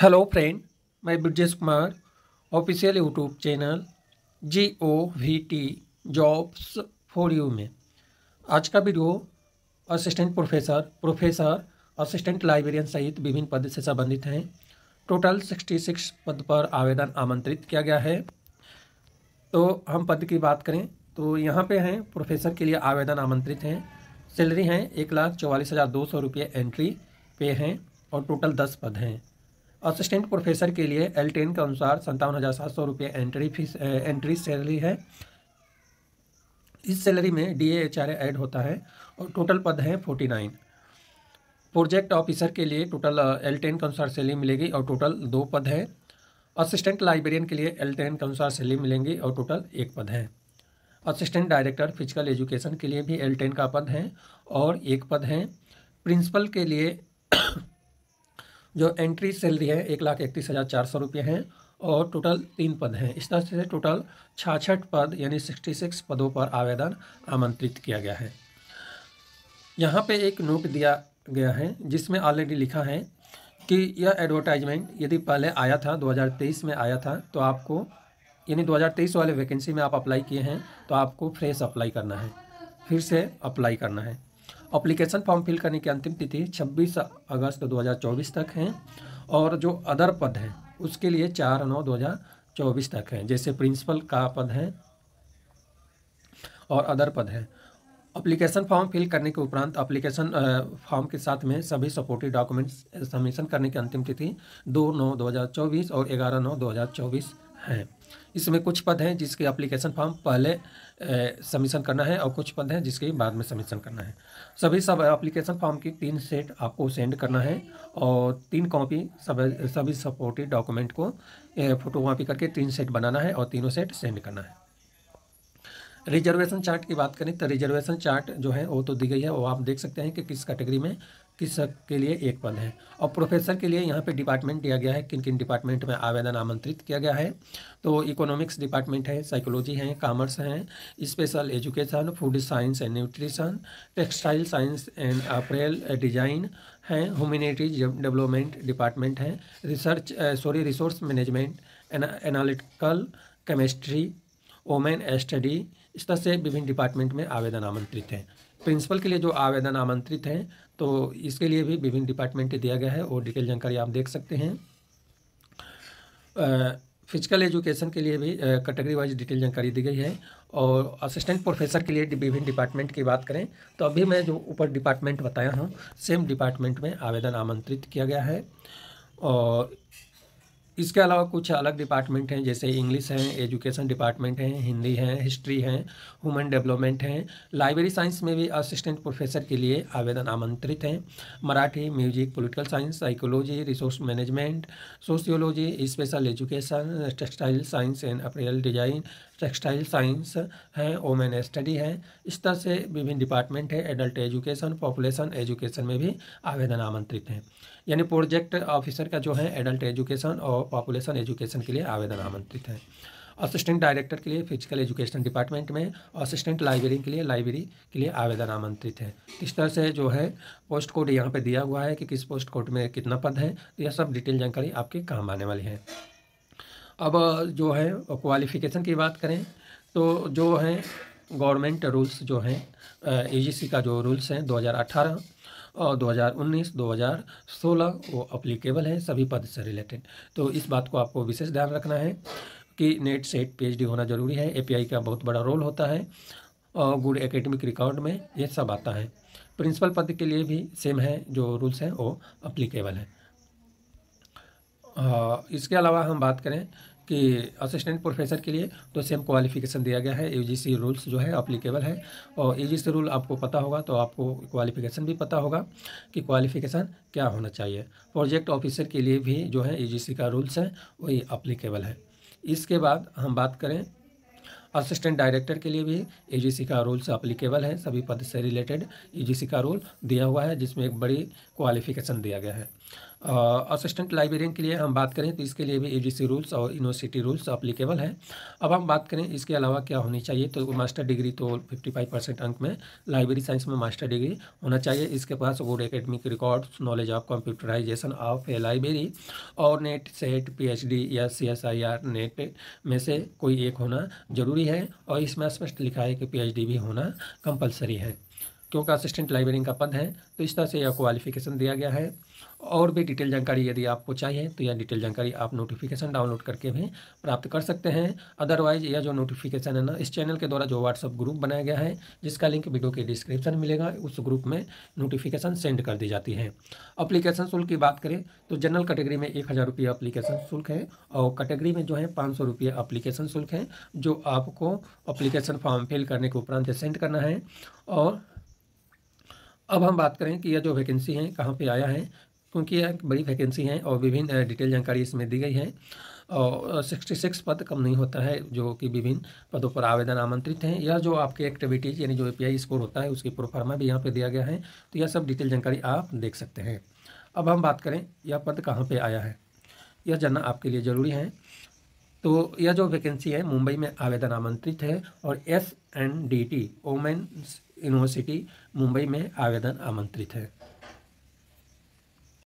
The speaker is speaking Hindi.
हेलो फ्रेंड मैं Brajesh Kumar official YouTube channel G O V T jobs for you में आज का video assistant professor professor assistant librarian सहित विभिन्न पद से संबंधित हैं टोटल सिक्सटी सिक्स पद पर आवेदन आमंत्रित किया गया है तो हम पद की बात करें तो यहाँ पे हैं प्रोफेसर के लिए आवेदन आमंत्रित हैं सैलरी हैं एक लाख चौवालीस हज़ार दो सौ रुपये एंट्री पे हैं और टोटल दस पद हैं असिस्टेंट प्रोफेसर के लिए एल टेन के अनुसार संतावन हज़ार सात सौ रुपये एंट्री फीस एंट्री सैलरी है इस सैलरी में डी एच आर एड होता है और टोटल पद हैं फोर्टी नाइन प्रोजेक्ट ऑफिसर के लिए टोटल एल टेन के अनुसार सैलरी मिलेगी और टोटल दो पद हैं असिस्टेंट लाइब्रेरियन के लिए एल टेन के अनुसार सैलरी मिलेंगी और टोटल एक पद है असिस्टेंट डायरेक्टर फिजिकल एजुकेशन के लिए भी एल टेन का पद है और एक पद है प्रिंसिपल के लिए जो एंट्री सैलरी है एक लाख इकतीस हज़ार चार सौ रुपये हैं और टोटल तीन पद हैं इस तरह से टोटल छाछठ पद यानी सिक्सटी सिक्स पदों पर आवेदन आमंत्रित किया गया है यहाँ पे एक नोट दिया गया है जिसमें ऑलरेडी लिखा है कि यह एडवर्टाइजमेंट यदि पहले आया था दो में आया था तो आपको यानी 2023 वाले वैकेंसी में आप अप्लाई किए हैं तो आपको फ्रेश अप्लाई करना है फिर से अप्लाई करना है अप्लीकेशन फॉर्म फिल करने की अंतिम तिथि 26 अगस्त 2024 तक है और जो अदर पद हैं उसके लिए चार नौ 2024 तक है जैसे प्रिंसिपल का पद है और अदर पद है अप्लीकेशन फॉर्म फिल करने के उपरांत अप्लीकेशन फॉर्म के साथ में सभी सपोर्टिव डॉक्यूमेंट्स सबमिशन करने की अंतिम तिथि दो नौ 2024 और ग्यारह नौ 2024 है इसमें कुछ पद हैं जिसके अप्लीकेशन फॉर्म पहले सबमिशन करना है और कुछ पद हैं जिसके बाद में सबमिशन करना है सभी सब एप्लीकेशन फॉर्म की तीन सेट आपको सेंड करना है और तीन कॉपी सब सभी सपोर्टेड डॉक्यूमेंट को फोटो कापी करके तीन सेट बनाना है और तीनों सेट सेंड करना है रिजर्वेशन चार्ट की बात करें तो रिजर्वेशन चार्ट जो है वो तो दी गई है वो आप देख सकते हैं कि किस कैटेगरी में किसक के लिए एक पद है और प्रोफेसर के लिए यहाँ पे डिपार्टमेंट दिया गया है किन किन डिपार्टमेंट में आवेदन आमंत्रित किया गया है तो इकोनॉमिक्स डिपार्टमेंट है साइकोलॉजी है कॉमर्स हैं special education food science and nutrition textile science and apparel design हैं ह्यूमिनिटीज डेवलपमेंट डिपार्टमेंट हैं research sorry resource management analytical chemistry women study इस तरह से विभिन्न डिपार्टमेंट में आवेदन आमंत्रित हैं प्रिंसिपल के लिए जो आवेदन आमंत्रित हैं तो इसके लिए भी विभिन्न डिपार्टमेंट दिया गया है और डिटेल जानकारी आप देख सकते हैं फिजिकल एजुकेशन के लिए भी कैटेगरी वाइज डिटेल जानकारी दी गई है और असिस्टेंट प्रोफेसर के लिए विभिन्न डिपार्टमेंट की बात करें तो अभी मैं जो ऊपर डिपार्टमेंट बताया हूँ सेम डिपार्टमेंट में आवेदन आमंत्रित किया गया है और इसके अलावा कुछ अलग डिपार्टमेंट हैं जैसे इंग्लिश हैं एजुकेशन डिपार्टमेंट हैं हिंदी हैं हिस्ट्री हैं ह्यूमन डेवलपमेंट हैं लाइब्रेरी साइंस में भी असिस्टेंट प्रोफेसर के लिए आवेदन आमंत्रित हैं Marathi music political science psychology resource management sociology special education textile science and apparel design textile science हैं ओमेन स्टडी हैं इस तरह से विभिन्न डिपार्टमेंट है एडल्ट एजुकेशन पॉपुलेशन एजुकेशन में भी आवेदन आमंत्रित हैं यानी प्रोजेक्ट ऑफिसर का जो है एडल्ट एजुकेशन और पॉपुलेशन एजुकेशन के लिए आवेदन आमंत्रित हैं असिस्टेंट डायरेक्टर के लिए फिजिकल एजुकेशन डिपार्टमेंट में असिस्टेंट लाइब्रेरी के लिए लाइब्रेरी के लिए आवेदन आमंत्रित है इस तरह से जो है पोस्ट कोड यहाँ पे दिया हुआ है कि किस पोस्ट कोड में कितना पद है तो यह सब डिटेल जानकारी आपके काम आने वाली है अब जो है क्वालिफिकेशन की बात करें तो जो है गवर्नमेंट रूल्स जो हैं ईजीसी का जो रूल्स हैं दो और 2019 2016 वो अप्लीकेबल है सभी पद से रिलेटेड तो इस बात को आपको विशेष ध्यान रखना है कि नेट सेट पीएचडी होना ज़रूरी है एपीआई का बहुत बड़ा रोल होता है और गुड एकेडमिक रिकॉर्ड में ये सब आता है प्रिंसिपल पद के लिए भी सेम है जो रूल्स हैं वो अप्लीकेबल है इसके अलावा हम बात करें कि असिस्टेंट प्रोफेसर के लिए तो सेम क्वालिफिकेशन दिया गया है यूजीसी रूल्स जो है अप्लीकेबल है और यूजीसी रूल आपको पता होगा तो आपको क्वालिफिकेशन भी पता होगा कि क्वालिफिकेशन क्या होना चाहिए प्रोजेक्ट ऑफिसर के लिए भी जो है यूजीसी का रूल्स है वही अप्लीकेबल है इसके बाद हम बात करें असिस्टेंट डायरेक्टर के लिए भी सी का रूल्स अप्लीकेबल है सभी पद से रिलेटेड सी का रूल दिया हुआ है जिसमें एक बड़ी क्वालिफिकेशन दिया गया है असिस्टेंट लाइब्रेरियन के लिए हम बात करें तो इसके लिए भी एजीसी रूल्स और यूनिवर्सिटी रूल्स अप्लीकेबल हैं अब हम बात करें इसके अलावा क्या होनी चाहिए तो मास्टर डिग्री तो 55 परसेंट अंक में लाइब्रेरी साइंस में मास्टर डिग्री होना चाहिए इसके पास good academic records knowledge of computerization of a library और नेट सेट पी या सी नेट में से कोई एक होना जरूरी है और इसमें स्पष्ट लिखा है कि पी भी होना कंपलसरी है क्योंकि असिस्टेंट लाइब्रेरियन का पद है तो इस तरह से यह क्वालिफिकेशन दिया गया है और भी डिटेल जानकारी यदि आपको चाहिए तो यह डिटेल जानकारी आप नोटिफिकेशन डाउनलोड करके भी प्राप्त कर सकते हैं अदरवाइज यह जो नोटिफिकेशन है ना इस चैनल के द्वारा जो व्हाट्सअप ग्रुप बनाया गया है जिसका लिंक वीडियो के डिस्क्रिप्शन मिलेगा उस ग्रुप में नोटिफिकेशन सेंड कर दी जाती है अप्लीकेशन शुल्क की बात करें तो जनरल कैटेगरी में एक हज़ार रुपये अप्लीकेशन शुल्क है और कैटेगरी में जो है पाँच सौ रुपये अप्लीकेशन शुल्क है जो आपको अप्लीकेशन फॉर्म फिल करने के उपरांत सेंड करना है और अब हम बात करें कि यह जो वैकेंसी है कहाँ पे आया है क्योंकि यह बड़ी वैकेंसी है और विभिन्न डिटेल जानकारी इसमें दी गई है और सिक्सटी सिक्स पद कम नहीं होता है जो कि विभिन्न पदों पर आवेदन आमंत्रित हैं यह जो आपके एक्टिविटीज़ यानी जो ए स्कोर होता है उसकी प्रोफार्मा भी यहाँ पर दिया गया है तो यह सब डिटेल जानकारी आप देख सकते हैं अब हम बात करें यह पद कहाँ पर आया है यह जानना आपके लिए ज़रूरी है तो यह जो वैकेंसी है मुंबई में आवेदन आमंत्रित है और S N D T women's university Mumbai में आवेदन आमंत्रित है